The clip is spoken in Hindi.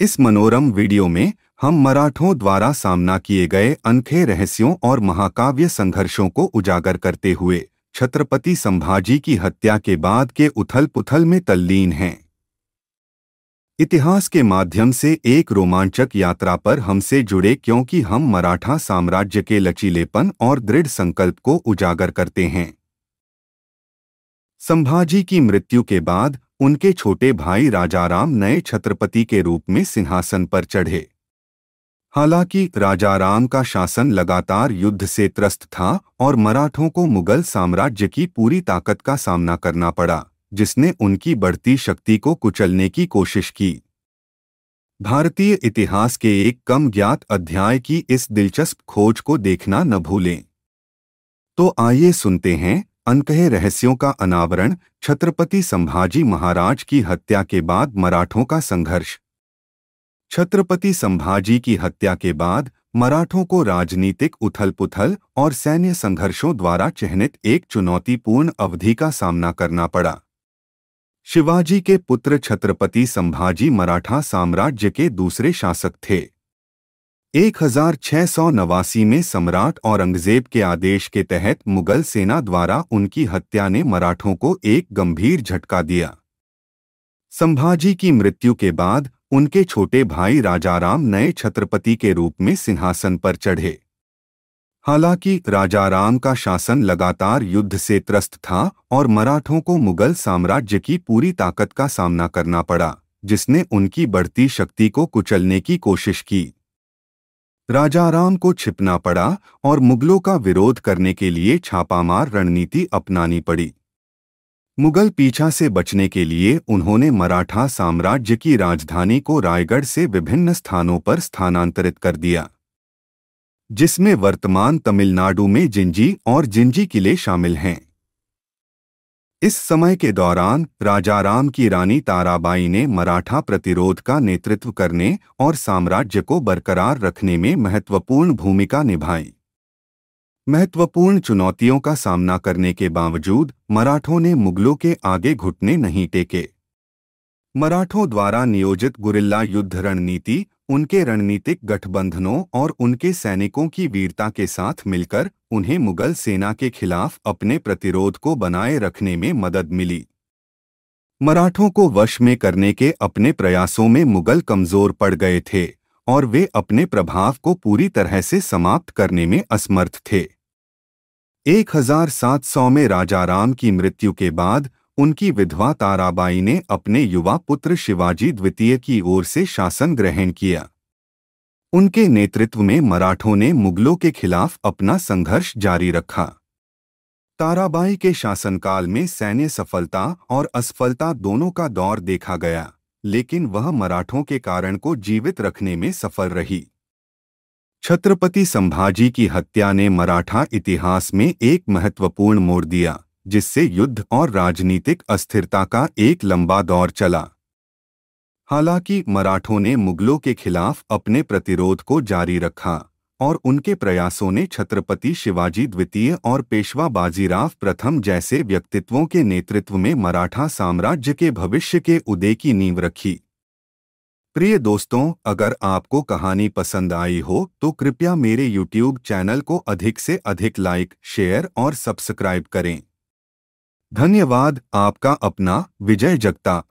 इस मनोरम वीडियो में हम मराठों द्वारा सामना किए गए अनखे रहस्यों और महाकाव्य संघर्षों को उजागर करते हुए छत्रपति संभाजी की हत्या के बाद के उथल पुथल में तल्लीन हैं इतिहास के माध्यम से एक रोमांचक यात्रा पर हमसे जुड़े क्योंकि हम मराठा साम्राज्य के लचीलेपन और दृढ़ संकल्प को उजागर करते हैं संभाजी की मृत्यु के बाद उनके छोटे भाई राजाराम नए छत्रपति के रूप में सिंहासन पर चढ़े हालांकि राजाराम का शासन लगातार युद्ध से त्रस्त था और मराठों को मुगल साम्राज्य की पूरी ताकत का सामना करना पड़ा जिसने उनकी बढ़ती शक्ति को कुचलने की कोशिश की भारतीय इतिहास के एक कम ज्ञात अध्याय की इस दिलचस्प खोज को देखना न भूलें तो आइए सुनते हैं अनकहे रहस्यों का अनावरण छत्रपति संभाजी महाराज की हत्या के बाद मराठों का संघर्ष छत्रपति संभाजी की हत्या के बाद मराठों को राजनीतिक उथल पुथल और सैन्य संघर्षों द्वारा चिह्नित एक चुनौतीपूर्ण अवधि का सामना करना पड़ा शिवाजी के पुत्र छत्रपति संभाजी मराठा साम्राज्य के दूसरे शासक थे नवासी में सम्राट औरंगजेब के आदेश के तहत मुगल सेना द्वारा उनकी हत्या ने मराठों को एक गंभीर झटका दिया संभाजी की मृत्यु के बाद उनके छोटे भाई राजाराम नए छत्रपति के रूप में सिंहासन पर चढ़े हालांकि राजाराम का शासन लगातार युद्ध से त्रस्त था और मराठों को मुगल साम्राज्य की पूरी ताकत का सामना करना पड़ा जिसने उनकी बढ़ती शक्ति को कुचलने की कोशिश की राजाराम को छिपना पड़ा और मुगलों का विरोध करने के लिए छापामार रणनीति अपनानी पड़ी मुगल पीछा से बचने के लिए उन्होंने मराठा साम्राज्य की राजधानी को रायगढ़ से विभिन्न स्थानों पर स्थानांतरित कर दिया जिसमें वर्तमान तमिलनाडु में जिंजी और जिंजी किले शामिल हैं इस समय के दौरान राजाराम की रानी ताराबाई ने मराठा प्रतिरोध का नेतृत्व करने और साम्राज्य को बरकरार रखने में महत्वपूर्ण भूमिका निभाई महत्वपूर्ण चुनौतियों का सामना करने के बावजूद मराठों ने मुगलों के आगे घुटने नहीं टेके मराठों द्वारा नियोजित गुरिल्ला युद्ध रणनीति उनके रणनीतिक गठबंधनों और उनके सैनिकों की वीरता के साथ मिलकर उन्हें मुगल सेना के खिलाफ अपने प्रतिरोध को बनाए रखने में मदद मिली मराठों को वश में करने के अपने प्रयासों में मुगल कमजोर पड़ गए थे और वे अपने प्रभाव को पूरी तरह से समाप्त करने में असमर्थ थे 1700 में राजा राम की मृत्यु के बाद उनकी विधवा ताराबाई ने अपने युवा पुत्र शिवाजी द्वितीय की ओर से शासन ग्रहण किया उनके नेतृत्व में मराठों ने मुगलों के खिलाफ अपना संघर्ष जारी रखा ताराबाई के शासनकाल में सैन्य सफलता और असफलता दोनों का दौर देखा गया लेकिन वह मराठों के कारण को जीवित रखने में सफल रही छत्रपति संभाजी की हत्या ने मराठा इतिहास में एक महत्वपूर्ण मोड़ दिया जिससे युद्ध और राजनीतिक अस्थिरता का एक लंबा दौर चला हालांकि मराठों ने मुगलों के खिलाफ अपने प्रतिरोध को जारी रखा और उनके प्रयासों ने छत्रपति शिवाजी द्वितीय और पेशवा बाजीराव प्रथम जैसे व्यक्तित्वों के नेतृत्व में मराठा साम्राज्य के भविष्य के उदय की नींव रखी प्रिय दोस्तों अगर आपको कहानी पसंद आई हो तो कृपया मेरे YouTube चैनल को अधिक से अधिक लाइक शेयर और सब्सक्राइब करें धन्यवाद आपका अपना विजय जगता